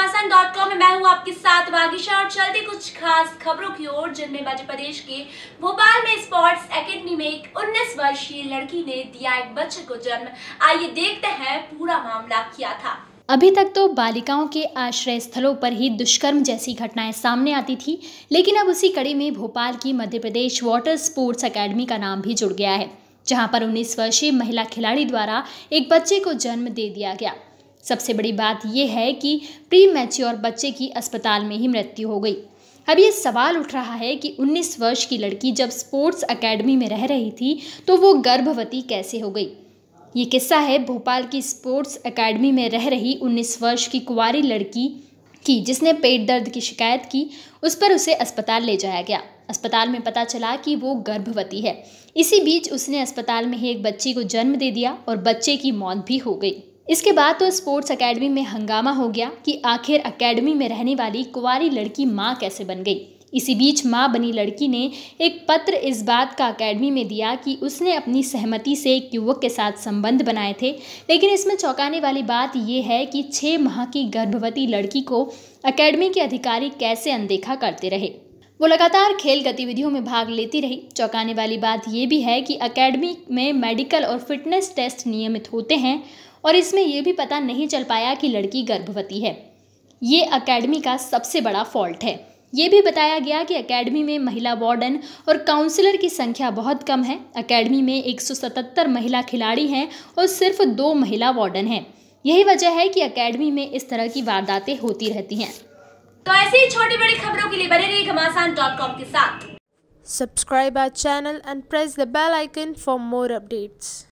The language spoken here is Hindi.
घमासान डॉट कॉम में मैं हूँ आपके साथ वागिशा और चलते कुछ खास खबरों की ओर जिनमें मध्य प्रदेश के भोपाल में स्पोर्ट्स एकेडमी में एक 19 वर्षीय लड़की ने दिया एक बच्चे को जन्म आइए देखते हैं पूरा मामला क्या था अभी तक तो बालिकाओं के आश्रय स्थलों पर ही दुष्कर्म जैसी घटनाएं सामने आती थी लेकिन अब उसी कड़ी में भोपाल की Madhya Pradesh water sports academy का नाम भी जुड़ गया है जहां पर 19 वर्षीय महिला खिलाड़ी द्वारा एक बच्चे को जन्म दे दिया गया सबसे बड़ी बात यह है कि प्री मैच्योर बच्चे की अस्पताल में ही मृत्यु हो गई अब ये सवाल उठ रहा है कि 19 वर्ष की लड़की जब स्पोर्ट्स एकेडमी में रह रही थी तो वो गर्भवती कैसे हो गई ये किस्सा है भोपाल की स्पोर्ट्स एकेडमी में रह रही 19 वर्ष की कुंवारी लड़की की जिसने पेट दर्द की शिकायत की उस पर उसे अस्पताल ले जाया गया अस्पताल में पता चला कि वो गर्भवती है इसी बीच उसने अस्पताल में ही एक बच्ची को जन्म दे दिया और बच्चे की मौत भी हो गई इसके बाद तो स्पोर्ट्स एकेडमी में हंगामा हो गया कि आखिर एकेडमी में रहने वाली कुंवारी लड़की माँ कैसे बन गई इसी बीच माँ बनी लड़की ने एक पत्र इस बात का अकेडमी में दिया कि उसने अपनी सहमति से एक युवक के साथ संबंध बनाए थे लेकिन इसमें चौंकाने वाली बात यह है कि छः माह की गर्भवती लड़की को अकेडमी के अधिकारी कैसे अनदेखा करते रहे वो लगातार खेल गतिविधियों में भाग लेती रही चौंकाने वाली बात यह भी है कि अकेडमी में मेडिकल और फिटनेस टेस्ट नियमित होते हैं और इसमें यह भी पता नहीं चल पाया कि लड़की गर्भवती है ये अकेडमी का सबसे बड़ा फॉल्ट है ये भी बताया गया कि अकेडमी में महिला वार्डन और काउंसलर की संख्या बहुत कम है अकेडमी में 177 महिला खिलाड़ी हैं और सिर्फ दो महिला वार्डन हैं यही वजह है कि अकेडमी में इस तरह की वारदातें होती रहती हैं तो ऐसी छोटी बड़ी खबरों के लिए बने रहिए घमासान डॉट कॉम के साथ subscribe our channel and press the bell icon for more updates